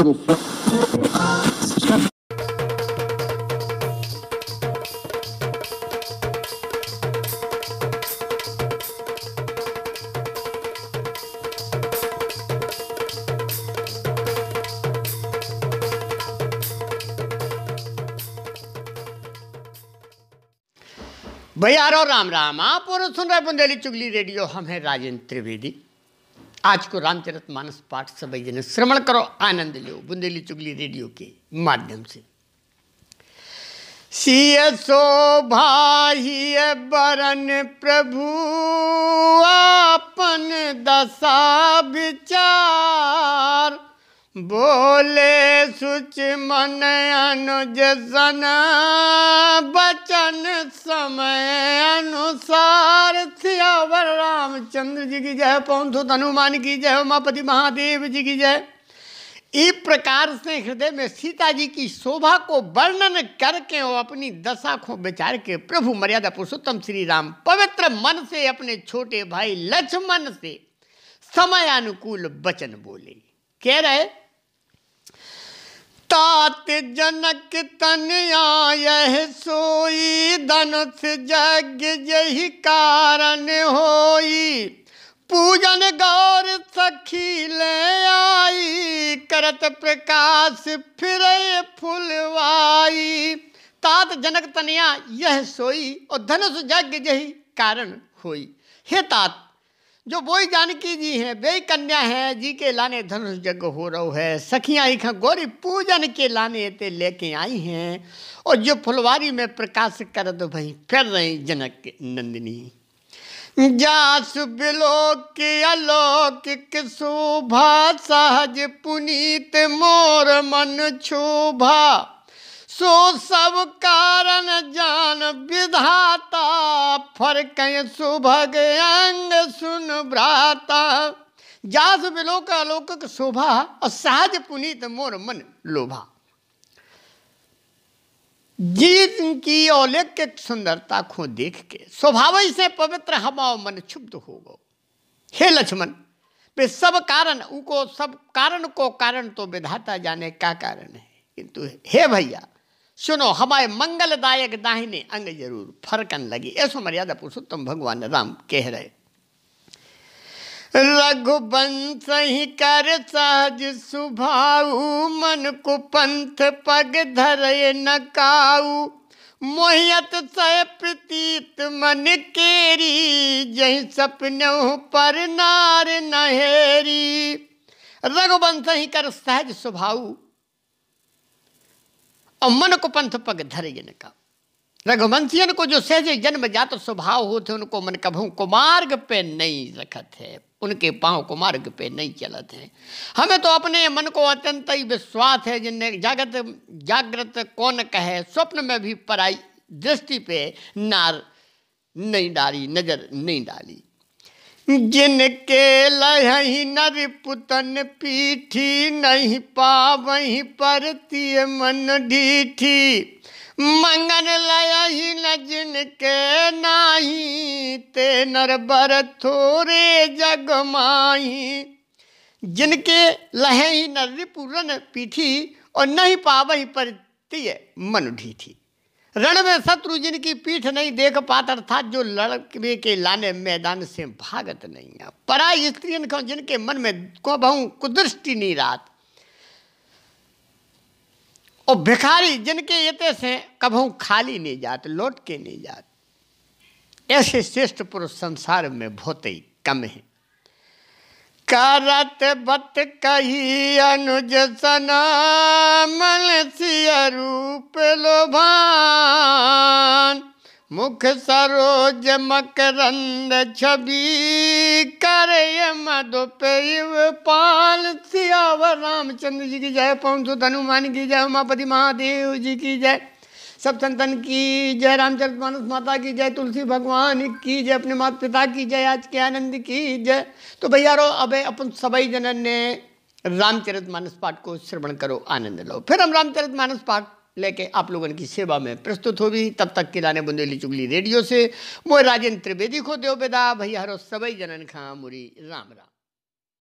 भैया राम राम आप और सुन रहे बुंदेली चुगली रेडियो हम हैं राजेंद्र त्रिवेदी आज को रामचरित मानस पाठ सभी जन श्रवण करो आनंद लो बुंदेली चुगली रेडियो के माध्यम से सो शोभाय बरन प्रभु अपन दशा विचार बोले सुच मन अनुज सन बचन समय अनुसार थियावर रामचंद्र जी की जय पौंथु हनुमान की जय उमापति महादेव जी की जय इस प्रकार से हृदय में सीता जी की शोभा को वर्णन करके और अपनी दशा को विचार के प्रभु मर्यादा पुरुषोत्तम श्री राम पवित्र मन से अपने छोटे भाई लक्ष्मण से समय अनुकूल वचन बोले कह रहे तात जनक तनिया यह सोई धनुष जग यही कारण होई पूजन गौर सखी ले आई करत प्रकाश फिर फुलवाई तात जनक तनिया यह सोई और धनुष जग यही कारण होई हे तात जो वही जानकी जी हैं वे कन्या हैं जी के लाने धनुष जग हो रो है सखियाँ ही गौरी पूजन के लाने ते लेके आई हैं और जो फुलवारी में प्रकाश कर दो भाई फिर रही जनक नंदिनी जासु बिलोक अलोक शोभा सहज पुनीत मोर मन शोभा सो सब कारण जान विधाता फर्क सुभग अंग सुन भ्राता जास विलोक अलोकक शोभा और सहज पुनीत मोर मन लोभा जीत की अलौकिक सुंदरता को देख के स्वभाव से पवित्र हवाओ मन क्षुब्ध हो गो हे लक्ष्मण वे सब कारण उनको सब कारण को कारण तो विधाता जाने का कारण है किंतु हे भैया सुनो हमारे मंगलदायक दाहिने अंग जरूर फरकन लगी ऐसो मर्यादा पुरुषो तुम भगवान राम कह रहे रघुबंश ही कर सहज सुभाऊ मन को पंथ पग धरे नकाऊ मोहियत सह प्रतीत मन केरी जय सपन पर नार नहेरी रघुबंश ही कर सहज सुभाऊ और मन को पंथ पग धरे जिनका रघुवंशियन को जो सहजे जन्म जात स्वभाव होते उनको मन को कुमार्ग पे नहीं रखत है उनके पाँव कुमार्ग पे नहीं चलत है हमें तो अपने मन को अत्यंत ही विश्वास है जिन्हें जागृत जागृत कौन कहे स्वप्न में भी पराई दृष्टि पे नार नहीं डाली नजर नहीं डाली जिनके लही नर पुतन पीठी नहीं पावही पर मन डीठी मंगन लही न जिनके नाही ते नर बर थोरे जग माही जिनके लहे ही नर पूरन पीठी और नहीं पावही पर मन डीठी रण में शत्रु जिनकी पीठ नहीं देख पात था जो लड़के के लाने मैदान से भागत नहीं है पराई स्त्री जिनके मन में को बहु कुदृष्टि रात और भिखारी जिनके यते से कभू खाली नहीं जात लौट के नहीं जात ऐसे श्रेष्ठ पुरुष संसार में बहुत ही कम है करत बत कही अनुज सना मल रूप लोभान मुख सरोज मकरंद छवि करे मधुपेव पाल सियावर रामचंद्र जी की जय पौन हनुमान की जय उमापति महादेव जी की जय सब संतन की जय रामचरित मानस माता की जय तुलसी भगवान की जय अपने माता पिता की जय आज के आनंद की जय तो भैया रो अब अपन सभी जनन ने रामचरित मानस पाठ को श्रवण करो आनंद लो फिर हम रामचरित मानस पाठ लेके आप लोगों की सेवा में प्रस्तुत हो भी तब तक के लाने बुंदेली चुगली रेडियो से मोह राजेंद्र त्रिवेदी खो देव बेदा भैया हरो सभी जनन खां मुरी राम राम